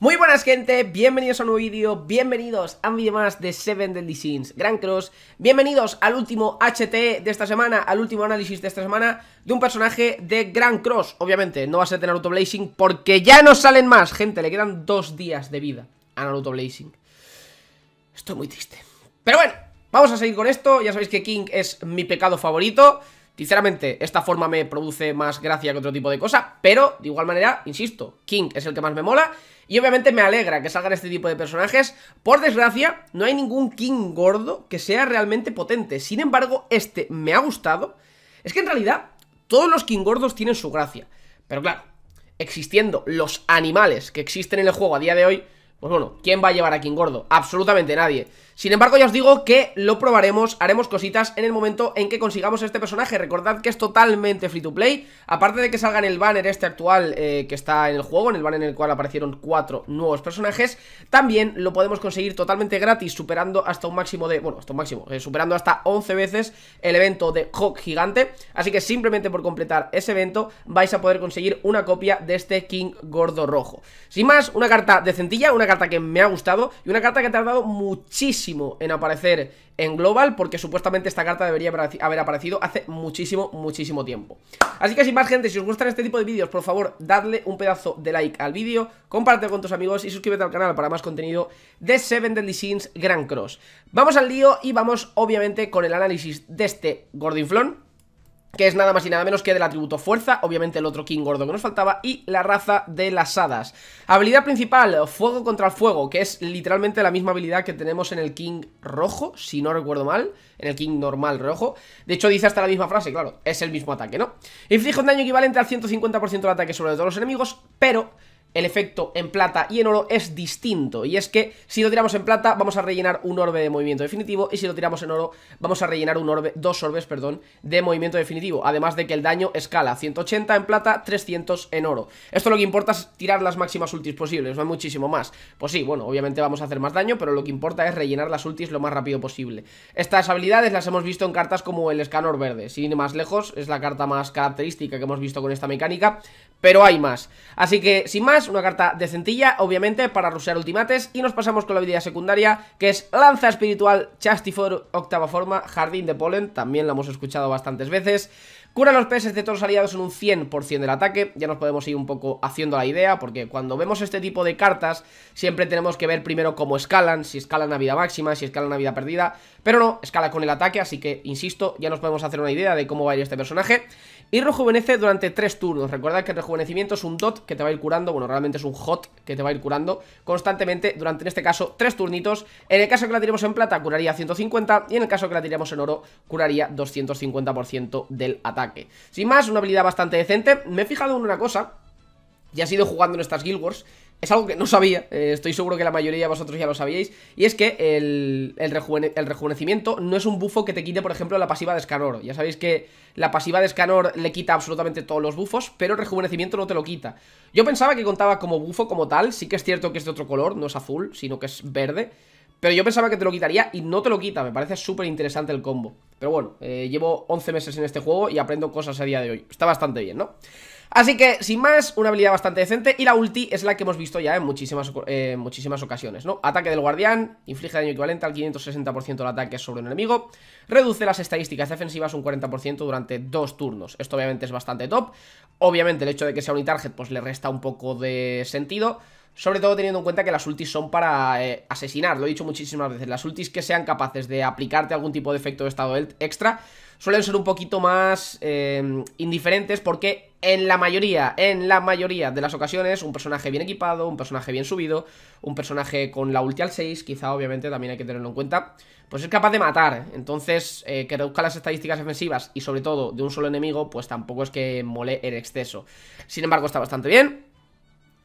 Muy buenas gente, bienvenidos a un nuevo vídeo, bienvenidos a un vídeo más de Seven Deadly Sins Gran Cross Bienvenidos al último HT de esta semana, al último análisis de esta semana de un personaje de Grand Cross Obviamente no va a ser de Naruto Blazing porque ya no salen más, gente, le quedan dos días de vida a Naruto Blazing Estoy muy triste Pero bueno, vamos a seguir con esto, ya sabéis que King es mi pecado favorito Sinceramente, esta forma me produce más gracia que otro tipo de cosa, pero de igual manera, insisto, King es el que más me mola y obviamente me alegra que salgan este tipo de personajes. Por desgracia, no hay ningún King gordo que sea realmente potente. Sin embargo, este me ha gustado. Es que en realidad, todos los King gordos tienen su gracia. Pero claro, existiendo los animales que existen en el juego a día de hoy, pues bueno, ¿quién va a llevar a King gordo? Absolutamente nadie. Sin embargo, ya os digo que lo probaremos, haremos cositas en el momento en que consigamos este personaje. Recordad que es totalmente free to play. Aparte de que salga en el banner este actual eh, que está en el juego, en el banner en el cual aparecieron cuatro nuevos personajes, también lo podemos conseguir totalmente gratis, superando hasta un máximo de... Bueno, hasta un máximo, eh, superando hasta 11 veces el evento de Hawk Gigante. Así que simplemente por completar ese evento vais a poder conseguir una copia de este King Gordo Rojo. Sin más, una carta de decentilla, una carta que me ha gustado y una carta que ha tardado muchísimo en aparecer en Global porque supuestamente esta carta debería haber aparecido hace muchísimo, muchísimo tiempo. Así que sin más gente, si os gustan este tipo de vídeos, por favor, dadle un pedazo de like al vídeo, compártelo con tus amigos y suscríbete al canal para más contenido de Seven Deadly Sins Grand Cross. Vamos al lío y vamos obviamente con el análisis de este Gordinflón que es nada más y nada menos que del atributo fuerza, obviamente el otro King gordo que nos faltaba, y la raza de las hadas. Habilidad principal, fuego contra el fuego, que es literalmente la misma habilidad que tenemos en el King rojo, si no recuerdo mal, en el King normal rojo. De hecho dice hasta la misma frase, claro, es el mismo ataque, ¿no? Inflige un daño equivalente al 150% del ataque sobre todos los enemigos, pero el efecto en plata y en oro es distinto. Y es que si lo tiramos en plata, vamos a rellenar un orbe de movimiento definitivo. Y si lo tiramos en oro, vamos a rellenar un orbe, dos orbes, perdón, de movimiento definitivo. Además de que el daño escala 180 en plata, 300 en oro. Esto lo que importa es tirar las máximas ultis posibles, no hay muchísimo más. Pues sí, bueno, obviamente vamos a hacer más daño, pero lo que importa es rellenar las ultis lo más rápido posible. Estas habilidades las hemos visto en cartas como el Escanor Verde. Sin ir más lejos, es la carta más característica que hemos visto con esta mecánica, pero hay más. Así que, sin más una carta de centilla obviamente, para rusear ultimates. Y nos pasamos con la habilidad secundaria, que es Lanza Espiritual Chastifor, octava forma, Jardín de Polen, también la hemos escuchado bastantes veces. Cura los PS de todos los aliados en un 100% del ataque, ya nos podemos ir un poco haciendo la idea, porque cuando vemos este tipo de cartas, siempre tenemos que ver primero cómo escalan, si escalan a vida máxima, si escalan a vida perdida, pero no, escala con el ataque, así que, insisto, ya nos podemos hacer una idea de cómo va a ir este personaje. Y rejuvenece durante 3 turnos, recuerda que el rejuvenecimiento es un DOT que te va a ir curando, bueno, realmente es un HOT que te va a ir curando constantemente durante, en este caso, 3 turnitos. En el caso que la tiremos en plata, curaría 150, y en el caso que la tiremos en oro, curaría 250% del ataque. Sin más, una habilidad bastante decente Me he fijado en una cosa Y ha sido jugando en estas Guild Wars es algo que no sabía, eh, estoy seguro que la mayoría de vosotros ya lo sabíais, y es que el, el, rejuvenecimiento no es un bufo que te quite, por ejemplo, la pasiva de scanor Ya sabéis que la pasiva de scanor le quita absolutamente todos los bufos, pero el rejuvenecimiento no te lo quita. Yo pensaba que contaba como bufo como tal, sí que es cierto que es de otro color, no es azul, sino que es verde, pero yo pensaba que te lo quitaría y no te lo quita, me parece súper interesante el combo. Pero bueno, eh, llevo 11 meses en este juego y aprendo cosas a día de hoy. Está bastante bien, ¿no? Así que, sin más, una habilidad bastante decente Y la ulti es la que hemos visto ya en muchísimas, eh, muchísimas ocasiones, ¿no? Ataque del guardián, inflige daño equivalente al 560% del ataque sobre un enemigo Reduce las estadísticas defensivas un 40% durante dos turnos Esto obviamente es bastante top Obviamente el hecho de que sea unitarget pues le resta un poco de sentido sobre todo teniendo en cuenta que las ultis son para eh, asesinar, lo he dicho muchísimas veces. Las ultis que sean capaces de aplicarte algún tipo de efecto de estado e- extra suelen ser un poquito más eh, indiferentes porque en la mayoría, en la mayoría de las ocasiones, un personaje bien equipado, un personaje bien subido, un personaje con la ulti al 6, quizá obviamente también hay que tenerlo en cuenta, pues es capaz de matar. Entonces, eh, que reduzca las estadísticas defensivas y sobre todo de un solo enemigo, pues tampoco es que mole el exceso. Sin embargo, está bastante bien.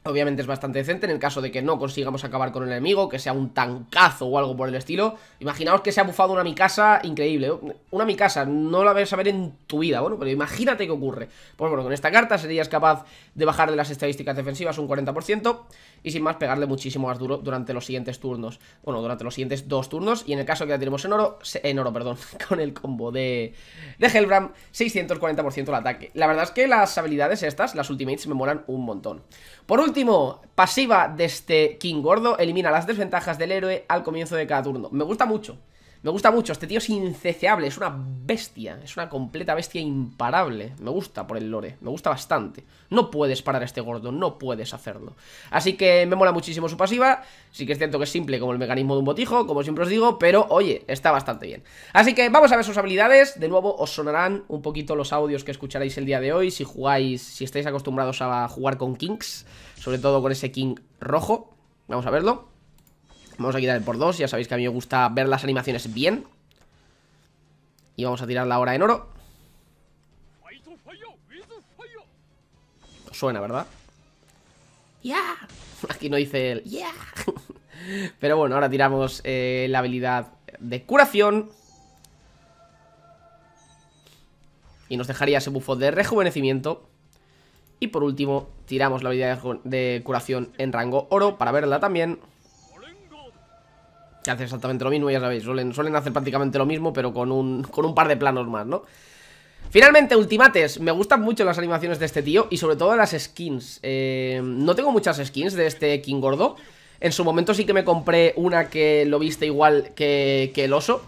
Obviamente es bastante decente en el caso de que no consigamos acabar con el enemigo, que sea un tancazo o algo por el estilo. Imaginaos que se ha bufado una casa increíble. Una casa no la vas a ver en tu vida, bueno, pero imagínate qué ocurre. Pues bueno, con esta carta serías capaz de bajar de las estadísticas defensivas un 40% y sin más pegarle muchísimo más duro durante los siguientes turnos. Bueno, durante los siguientes dos turnos y en el caso que la tenemos en oro, en oro, perdón, con el combo de, de 640% el ataque. La verdad es que las habilidades estas, las ultimates, me molan un montón. Por último, último, pasiva de este King Gordo, elimina las desventajas del héroe al comienzo de cada turno. Me gusta mucho. Me gusta mucho, este tío es inceceable, es una bestia, es una completa bestia imparable. Me gusta por el lore, me gusta bastante. No puedes parar a este gordo, no puedes hacerlo. Así que me mola muchísimo su pasiva, sí que es cierto que es simple como el mecanismo de un botijo, como siempre os digo, pero oye, está bastante bien. Así que vamos a ver sus habilidades, de nuevo os sonarán un poquito los audios que escucharéis el día de hoy, si jugáis, si estáis acostumbrados a jugar con Kings, sobre todo con ese King rojo, vamos a verlo. Vamos a quitar el por dos, ya sabéis que a mí me gusta ver las animaciones bien Y vamos a tirar la hora en oro Suena, ¿verdad? ¡Ya! Aquí no dice el ¡Ya! Pero bueno, ahora tiramos eh, la habilidad de curación Y nos dejaría ese bufo de rejuvenecimiento Y por último, tiramos la habilidad de curación en rango oro para verla también que hace exactamente lo mismo, ya sabéis, suelen, hacer prácticamente lo mismo, pero con un, con un par de planos más, ¿no? Finalmente, Ultimates, me gustan mucho las animaciones de este tío y sobre todo las skins eh, No tengo muchas skins de este King Gordo En su momento sí que me compré una que lo viste igual que, que el oso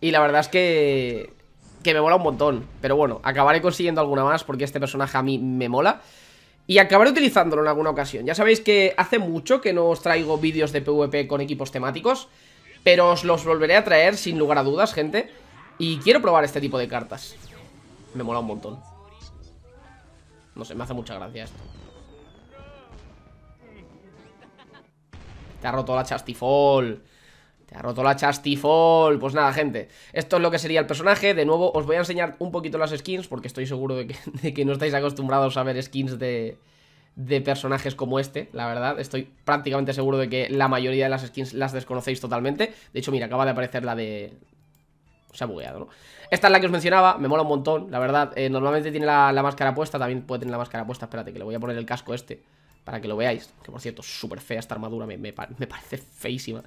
Y la verdad es que, que me mola un montón Pero bueno, acabaré consiguiendo alguna más porque este personaje a mí me mola y acabaré utilizándolo en alguna ocasión. Ya sabéis que hace mucho que no os traigo vídeos de PvP con equipos temáticos. Pero os los volveré a traer sin lugar a dudas, gente. Y quiero probar este tipo de cartas. Me mola un montón. No sé, me hace mucha gracia esto. Te ha roto la chastifol. Te ha roto la chastifol. Pues nada, gente. Esto es lo que sería el personaje. De nuevo, os voy a enseñar un poquito las skins porque estoy seguro de que, de que no estáis acostumbrados a ver skins de de personajes como este, la verdad. Estoy prácticamente seguro de que la mayoría de las skins las desconocéis totalmente. De hecho, mira, acaba de aparecer la de... Se ha bugueado, ¿no? Esta es la que os mencionaba, me mola un montón, la verdad. Eh, normalmente tiene la, la máscara puesta, también puede tener la máscara puesta. Espérate, que le voy a poner el casco este para que lo veáis. Que por cierto, súper fea esta armadura, me, parece feísima.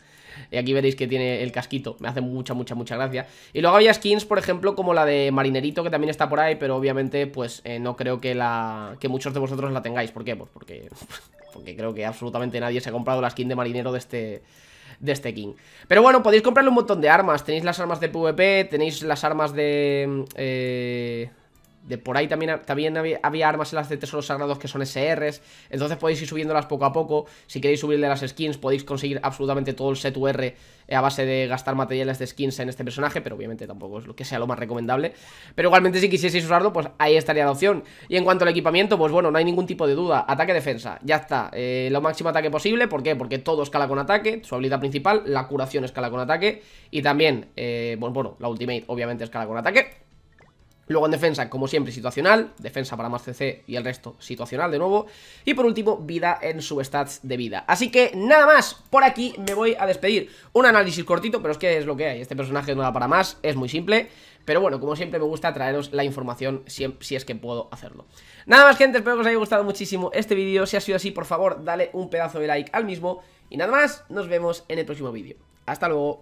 Y aquí veréis que tiene el casquito, me hace mucha, mucha, mucha gracia. Y luego había skins, por ejemplo, como la de Marinerito, que también está por ahí, pero obviamente, pues eh, no creo que la que muchos de vosotros la tengáis. ¿Por qué? Pues porque, porque creo que absolutamente nadie se ha comprado la skin de Marinero de este de este King. Pero bueno, podéis comprarle un montón de armas. Tenéis las armas de PvP, tenéis las armas de... Mm, eh, de por ahí también, había, armas en las de tesoros sagrados que son SRs. Entonces podéis ir subiéndolas poco a poco. Si queréis subirle las skins, podéis conseguir absolutamente todo el set UR eh, a base de gastar materiales de skins en este personaje. Pero obviamente tampoco es lo que sea lo más recomendable. Pero igualmente, si quisieseis usarlo, pues ahí estaría la opción. Y en cuanto al equipamiento, pues bueno, no hay ningún tipo de duda. Ataque-defensa, ya está. Eh, lo máximo ataque posible. ¿Por qué? Porque todo escala con ataque. Su habilidad principal, la curación escala con ataque. Y también, bueno, eh, pues bueno, la ultimate, obviamente, escala con ataque. Luego en defensa, como siempre, situacional. Defensa para más CC y el resto situacional de nuevo. Y por último, vida en substats de vida. Así que nada más, por aquí me voy a despedir. Un análisis cortito, pero es que es lo que hay. Este personaje no da para más, es muy simple. Pero bueno, como siempre me gusta traeros la información si, si, es que puedo hacerlo Nada más gente, espero que os haya gustado muchísimo este vídeo Si ha sido así, por favor, dale un pedazo de like al mismo Y nada más, nos vemos en el próximo vídeo Hasta luego